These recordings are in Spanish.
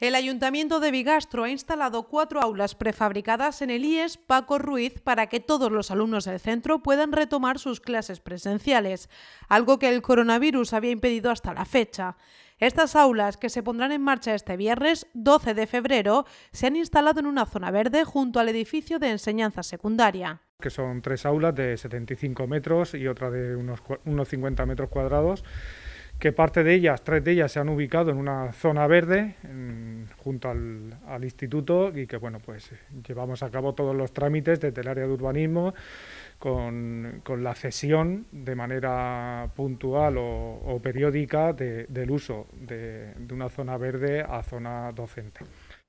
El Ayuntamiento de Bigastro ha instalado cuatro aulas prefabricadas en el IES Paco Ruiz para que todos los alumnos del centro puedan retomar sus clases presenciales, algo que el coronavirus había impedido hasta la fecha. Estas aulas, que se pondrán en marcha este viernes 12 de febrero, se han instalado en una zona verde junto al edificio de enseñanza secundaria que son tres aulas de 75 metros y otra de unos, unos 50 metros cuadrados que parte de ellas, tres de ellas, se han ubicado en una zona verde junto al, instituto y que, bueno, pues llevamos a cabo todos los trámites desde el área de urbanismo con, la cesión de manera puntual o, periódica del uso de una zona verde a zona docente.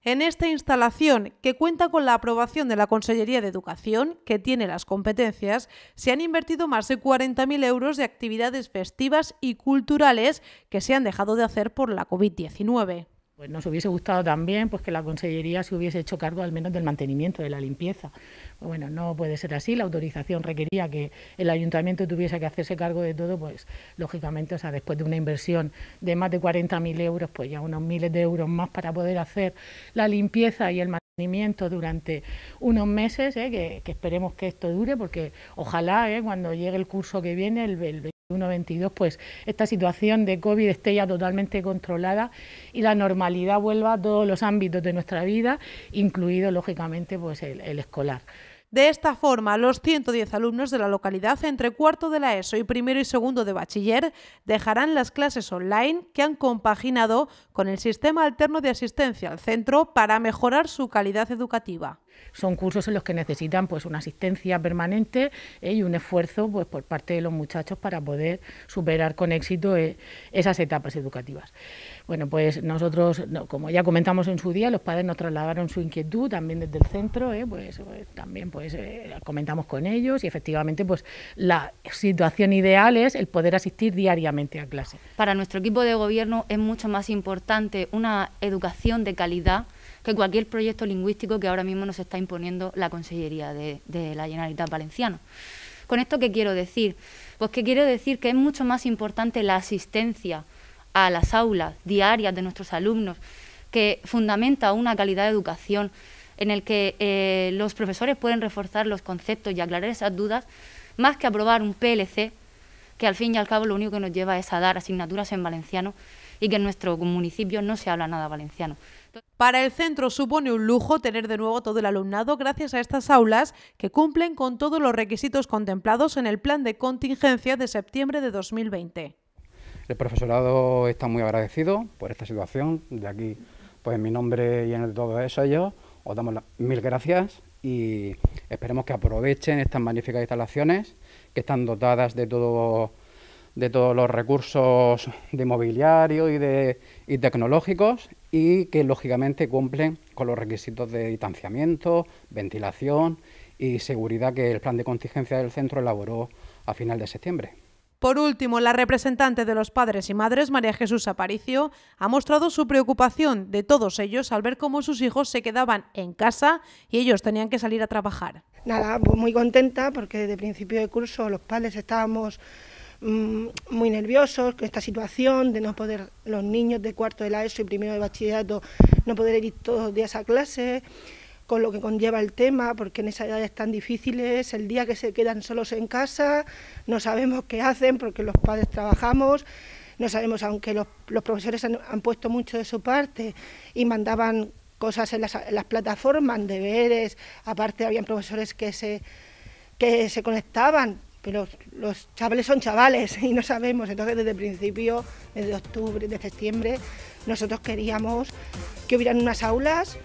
En esta instalación, que cuenta con la aprobación de la Consellería de Educación, que tiene las competencias, se han invertido más de 40.000 euros de actividades festivas y culturales que se han dejado de hacer por la COVID-19. Pues nos hubiese gustado también pues que la Consellería se hubiese hecho cargo al menos del mantenimiento, de la limpieza. Pues bueno, no puede ser así, la autorización requería que el ayuntamiento tuviese que hacerse cargo de todo, pues lógicamente, o sea, después de una inversión de más de 40.000 euros, pues ya unos miles de euros más para poder hacer la limpieza y el mantenimiento durante unos meses, ¿eh? que, esperemos que esto dure, porque ojalá ¿eh? cuando llegue el curso que viene, el, el 1.22, pues esta situación de COVID esté ya totalmente controlada y la normalidad vuelva a todos los ámbitos de nuestra vida, incluido lógicamente pues el escolar. De esta forma, los 110 alumnos de la localidad entre cuarto de la ESO y primero y segundo de bachiller dejarán las clases online que han compaginado con el sistema alterno de asistencia al centro para mejorar su calidad educativa. Son cursos en los que necesitan pues una asistencia permanente eh, y un esfuerzo pues, por parte de los muchachos para poder superar con éxito eh, esas etapas educativas. Bueno, pues nosotros, como ya comentamos en su día, los padres nos trasladaron su inquietud también desde el centro, eh, pues, pues, también pues comentamos con ellos y efectivamente pues la situación ideal es el poder asistir diariamente a clase. Para nuestro equipo de gobierno es mucho más importante una educación de calidad que cualquier proyecto lingüístico que ahora mismo nos está imponiendo la Consellería de, la Generalitat Valenciana. ¿Con esto qué quiero decir? Pues que quiero decir que es mucho más importante la asistencia a las aulas diarias de nuestros alumnos, que fundamenta una calidad de educación en el que eh, los profesores pueden reforzar los conceptos y aclarar esas dudas, más que aprobar un PLC, que al fin y al cabo lo único que nos lleva es a dar asignaturas en valenciano y que en nuestro municipio no se habla nada valenciano. Para el centro supone un lujo tener de nuevo todo el alumnado gracias a estas aulas que cumplen con todos los requisitos contemplados en el plan de contingencia de septiembre de 2020. El profesorado está muy agradecido por esta situación. De aquí, pues en mi nombre y en el de todos eso ellos, os damos mil gracias y esperemos que aprovechen estas magníficas instalaciones que están dotadas de todo de todos los recursos de mobiliario y, de, tecnológicos y que lógicamente cumplen con los requisitos de distanciamiento, ventilación y seguridad que el plan de contingencia del centro elaboró a final de septiembre. Por último, la representante de los padres y madres, María Jesús Aparicio, ha mostrado su preocupación de todos ellos al ver cómo sus hijos se quedaban en casa y ellos tenían que salir a trabajar. Nada, pues muy contenta porque de principio de curso los padres estábamos Mm, muy nerviosos con esta situación de no poder, los niños de cuarto de la ESO y primero de bachillerato, no poder ir todos los días a clase, con lo que conlleva el tema, porque en esa edad es tan difíciles, el día que se quedan solos en casa, no sabemos qué hacen porque los padres trabajamos no sabemos, aunque los, profesores han, puesto mucho de su parte y mandaban cosas en las, las, plataformas, deberes, aparte habían profesores que se, que se conectaban pero los chavales son chavales y no sabemos. Entonces, desde el principio, desde octubre, de septiembre, nosotros queríamos que hubieran unas aulas